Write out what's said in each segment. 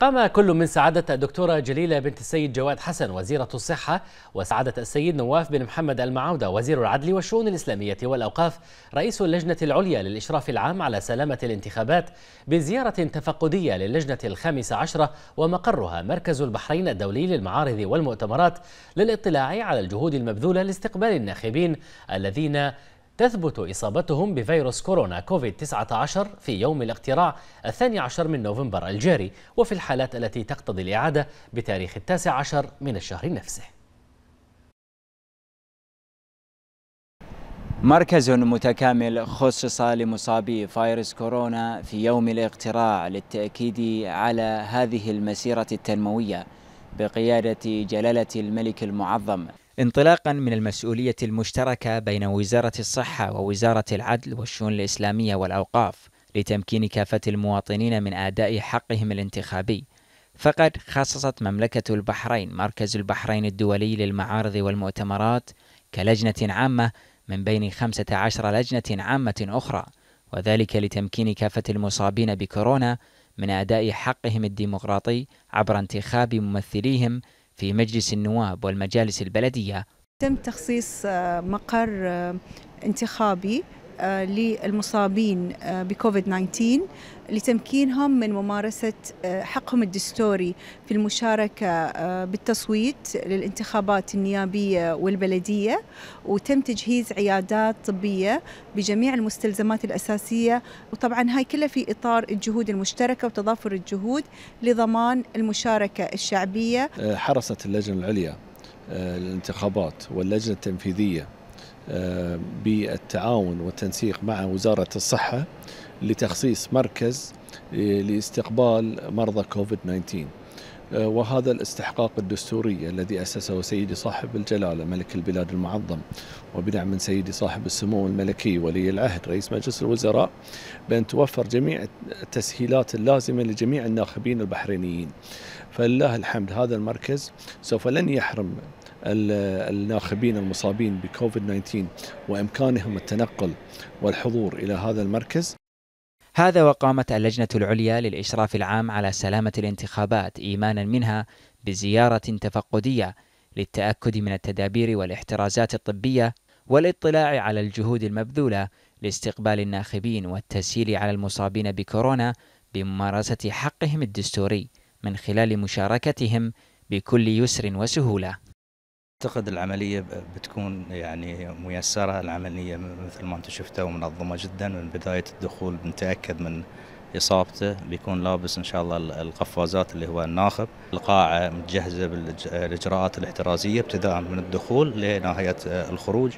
قام كل من سعادة الدكتورة جليلة بنت السيد جواد حسن وزيرة الصحة وسعادة السيد نواف بن محمد المعودة وزير العدل والشؤون الإسلامية والأوقاف رئيس اللجنة العليا للإشراف العام على سلامة الانتخابات بزيارة تفقدية للجنة الخامسة عشرة ومقرها مركز البحرين الدولي للمعارض والمؤتمرات للاطلاع على الجهود المبذولة لاستقبال الناخبين الذين تثبت إصابتهم بفيروس كورونا كوفيد-19 في يوم الاقتراع الثاني عشر من نوفمبر الجاري وفي الحالات التي تقتضي الإعادة بتاريخ التاسع عشر من الشهر نفسه مركز متكامل خصص لمصابي فيروس كورونا في يوم الاقتراع للتأكيد على هذه المسيرة التنموية بقيادة جلالة الملك المعظم انطلاقا من المسؤولية المشتركة بين وزارة الصحة ووزارة العدل والشؤون الإسلامية والأوقاف لتمكين كافة المواطنين من أداء حقهم الانتخابي فقد خصصت مملكة البحرين مركز البحرين الدولي للمعارض والمؤتمرات كلجنة عامة من بين 15 لجنة عامة أخرى وذلك لتمكين كافة المصابين بكورونا من أداء حقهم الديمقراطي عبر انتخاب ممثليهم في مجلس النواب والمجالس البلدية تم تخصيص مقر انتخابي آه، للمصابين آه، بكوفيد 19 لتمكينهم من ممارسة آه، حقهم الدستوري في المشاركة بالتصويت للانتخابات النيابية والبلدية وتم تجهيز عيادات طبية بجميع المستلزمات الأساسية وطبعا هاي كلها في إطار الجهود المشتركة وتضافر الجهود لضمان المشاركة الشعبية حرصت اللجنة العليا للانتخابات واللجنة التنفيذية آه، بالتعاون والتنسيق مع وزارة الصحة لتخصيص مركز آه، لاستقبال مرضى كوفيد 19 آه، وهذا الاستحقاق الدستوري الذي أسسه سيدي صاحب الجلالة ملك البلاد المعظم وبدعم من سيدي صاحب السمو الملكي ولي العهد رئيس مجلس الوزراء بأن توفر جميع التسهيلات اللازمة لجميع الناخبين البحرينيين فلله الحمد هذا المركز سوف لن يحرم الناخبين المصابين بكوفيد 19 وامكانهم التنقل والحضور الى هذا المركز هذا وقامت اللجنة العليا للإشراف العام على سلامة الانتخابات إيمانا منها بزيارة تفقدية للتأكد من التدابير والاحترازات الطبية والاطلاع على الجهود المبذولة لاستقبال الناخبين والتسهيل على المصابين بكورونا بممارسة حقهم الدستوري من خلال مشاركتهم بكل يسر وسهوله اعتقد العمليه بتكون يعني ميسره العمليه مثل ما انت شفتوا ومنظمه جدا من بدايه الدخول بنتاكد من اصابته بيكون لابس ان شاء الله القفازات اللي هو الناخب القاعه متجهزه بالاجراءات الاحترازيه ابتداء من الدخول لنهايه آه، الخروج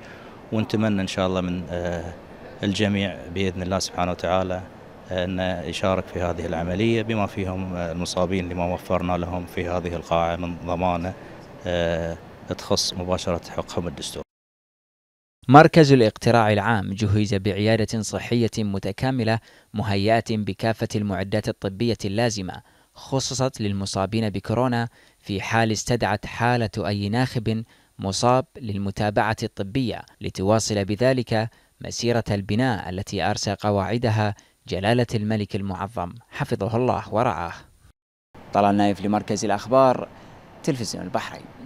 ونتمنى ان شاء الله من آه، الجميع باذن الله سبحانه وتعالى آه، أن يشارك في هذه العملية بما فيهم المصابين اللي ما وفرنا لهم في هذه القاعة من ضمانة تخص مباشرة حقهم الدستور مركز الاقتراع العام جهز بعيادة صحية متكاملة مهيئة بكافة المعدات الطبية اللازمة خصصت للمصابين بكورونا في حال استدعت حالة أي ناخب مصاب للمتابعة الطبية لتواصل بذلك مسيرة البناء التي أرسى قواعدها جلالة الملك المعظم حفظه الله ورعاه طلال نايف لمركز الأخبار تلفزيون البحرين